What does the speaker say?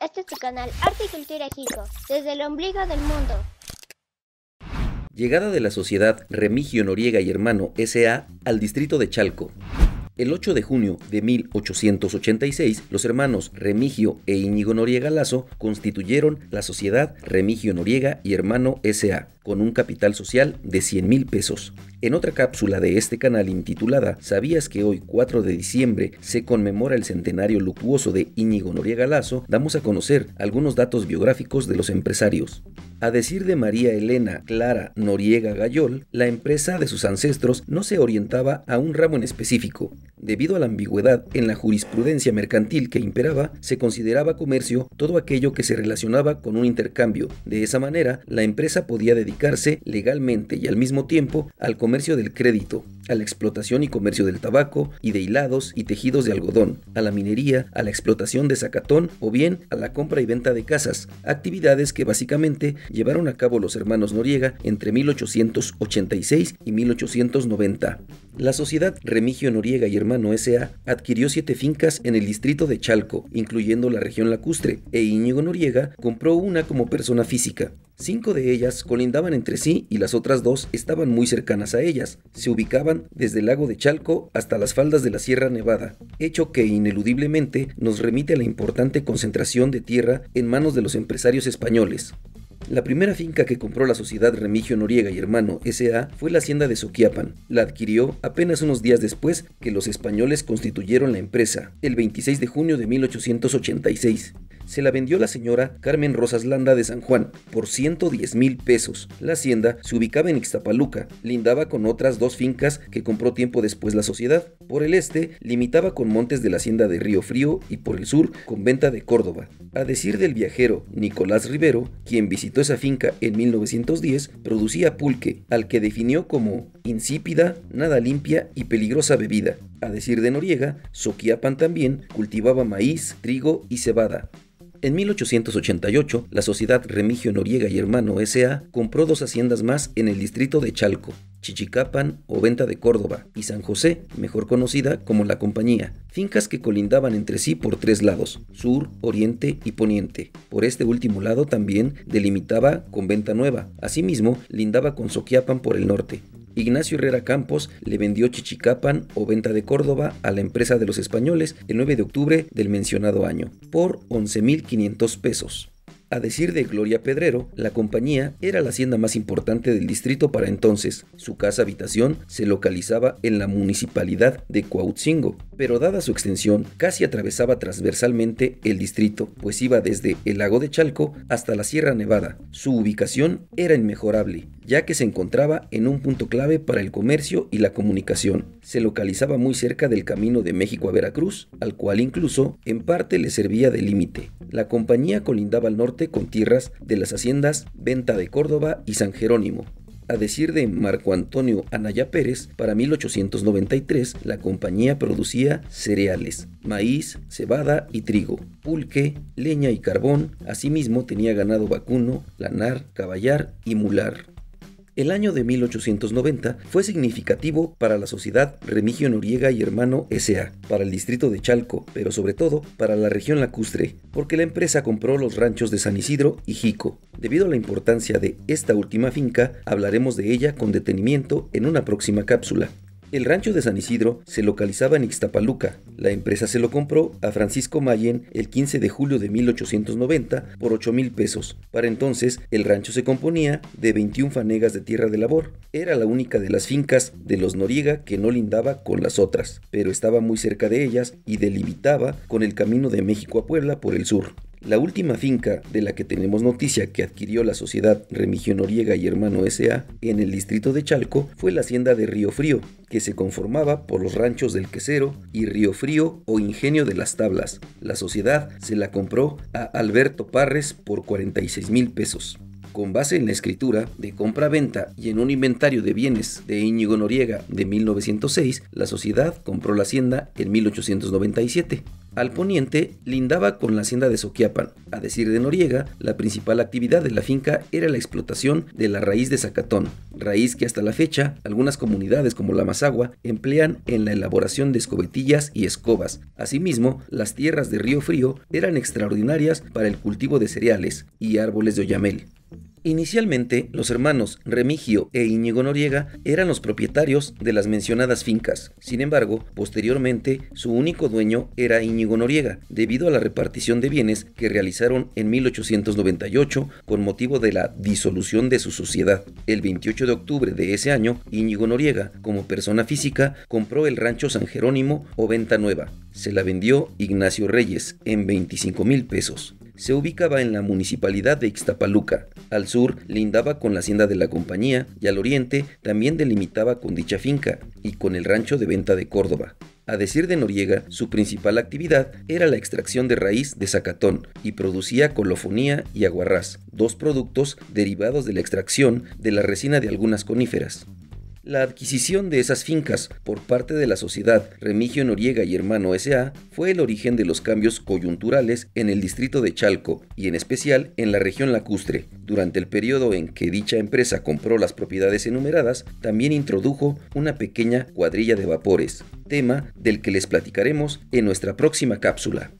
Este es tu canal Arte y Cultura Jico, desde el ombligo del mundo. Llegada de la sociedad Remigio Noriega y Hermano S.A. al distrito de Chalco. El 8 de junio de 1886, los hermanos Remigio e Íñigo Noriega Lazo constituyeron la sociedad Remigio Noriega y Hermano S.A con un capital social de 100 mil pesos. En otra cápsula de este canal intitulada ¿Sabías que hoy 4 de diciembre se conmemora el centenario luctuoso de Íñigo Noriega Lazo? Damos a conocer algunos datos biográficos de los empresarios. A decir de María Elena Clara Noriega Gayol, la empresa de sus ancestros no se orientaba a un ramo en específico. Debido a la ambigüedad en la jurisprudencia mercantil que imperaba, se consideraba comercio todo aquello que se relacionaba con un intercambio. De esa manera, la empresa podía dedicarse legalmente y al mismo tiempo al comercio del crédito, a la explotación y comercio del tabaco y de hilados y tejidos de algodón, a la minería, a la explotación de zacatón o bien a la compra y venta de casas, actividades que básicamente llevaron a cabo los hermanos Noriega entre 1886 y 1890. La sociedad Remigio Noriega y Hermano S.A. adquirió siete fincas en el distrito de Chalco, incluyendo la región lacustre, e Íñigo Noriega compró una como persona física. Cinco de ellas colindaban entre sí y las otras dos estaban muy cercanas a ellas. Se ubicaban desde el lago de Chalco hasta las faldas de la Sierra Nevada, hecho que ineludiblemente nos remite a la importante concentración de tierra en manos de los empresarios españoles. La primera finca que compró la sociedad Remigio Noriega y Hermano S.A. fue la hacienda de Soquiapan. La adquirió apenas unos días después que los españoles constituyeron la empresa, el 26 de junio de 1886 se la vendió la señora Carmen Rosas Landa de San Juan por 110 mil pesos. La hacienda se ubicaba en Ixtapaluca, lindaba con otras dos fincas que compró tiempo después la sociedad. Por el este, limitaba con montes de la hacienda de Río Frío y por el sur, con venta de Córdoba. A decir del viajero Nicolás Rivero, quien visitó esa finca en 1910, producía pulque, al que definió como insípida, nada limpia y peligrosa bebida. A decir de Noriega, Soquiapan también cultivaba maíz, trigo y cebada. En 1888, la sociedad Remigio Noriega y Hermano S.A. compró dos haciendas más en el distrito de Chalco, Chichicapan o Venta de Córdoba y San José, mejor conocida como La Compañía, fincas que colindaban entre sí por tres lados, sur, oriente y poniente. Por este último lado también delimitaba con Venta Nueva, asimismo lindaba con Soquiapan por el norte. Ignacio Herrera Campos le vendió Chichicapan o Venta de Córdoba a la empresa de los españoles el 9 de octubre del mencionado año por 11.500 pesos. A decir de Gloria Pedrero, la compañía era la hacienda más importante del distrito para entonces. Su casa habitación se localizaba en la municipalidad de Cuautzingo, pero dada su extensión, casi atravesaba transversalmente el distrito, pues iba desde el lago de Chalco hasta la Sierra Nevada. Su ubicación era inmejorable ya que se encontraba en un punto clave para el comercio y la comunicación. Se localizaba muy cerca del camino de México a Veracruz, al cual incluso en parte le servía de límite. La compañía colindaba al norte con tierras de las haciendas Venta de Córdoba y San Jerónimo, a decir de Marco Antonio Anaya Pérez, para 1893 la compañía producía cereales, maíz, cebada y trigo, pulque, leña y carbón, asimismo tenía ganado vacuno, lanar, caballar y mular. El año de 1890 fue significativo para la sociedad Remigio Noriega y Hermano S.A., para el distrito de Chalco, pero sobre todo para la región lacustre, porque la empresa compró los ranchos de San Isidro y Jico. Debido a la importancia de esta última finca, hablaremos de ella con detenimiento en una próxima cápsula. El rancho de San Isidro se localizaba en Ixtapaluca. La empresa se lo compró a Francisco Mayen el 15 de julio de 1890 por 8 mil pesos. Para entonces, el rancho se componía de 21 fanegas de tierra de labor. Era la única de las fincas de los Noriega que no lindaba con las otras, pero estaba muy cerca de ellas y delimitaba con el camino de México a Puebla por el sur. La última finca de la que tenemos noticia que adquirió la sociedad Remigio Noriega y Hermano S.A. en el distrito de Chalco fue la hacienda de Río Frío, que se conformaba por los ranchos del Quesero y Río Frío o Ingenio de las Tablas. La sociedad se la compró a Alberto Parres por 46 mil pesos con base en la escritura de compra-venta y en un inventario de bienes de Íñigo Noriega de 1906, la sociedad compró la hacienda en 1897. Al poniente lindaba con la hacienda de Soquiapan. A decir de Noriega, la principal actividad de la finca era la explotación de la raíz de zacatón, raíz que hasta la fecha algunas comunidades como la Mazagua emplean en la elaboración de escobetillas y escobas. Asimismo, las tierras de Río Frío eran extraordinarias para el cultivo de cereales y árboles de oyamel. Inicialmente, los hermanos Remigio e Íñigo Noriega eran los propietarios de las mencionadas fincas. Sin embargo, posteriormente, su único dueño era Íñigo Noriega, debido a la repartición de bienes que realizaron en 1898 con motivo de la disolución de su sociedad. El 28 de octubre de ese año, Íñigo Noriega, como persona física, compró el rancho San Jerónimo o Venta Nueva. Se la vendió Ignacio Reyes en 25 mil pesos se ubicaba en la municipalidad de Ixtapaluca. Al sur lindaba con la hacienda de la compañía y al oriente también delimitaba con dicha finca y con el rancho de venta de Córdoba. A decir de Noriega, su principal actividad era la extracción de raíz de zacatón y producía colofonía y aguarrás, dos productos derivados de la extracción de la resina de algunas coníferas. La adquisición de esas fincas por parte de la sociedad Remigio Noriega y Hermano S.A. fue el origen de los cambios coyunturales en el distrito de Chalco y en especial en la región lacustre. Durante el periodo en que dicha empresa compró las propiedades enumeradas, también introdujo una pequeña cuadrilla de vapores, tema del que les platicaremos en nuestra próxima cápsula.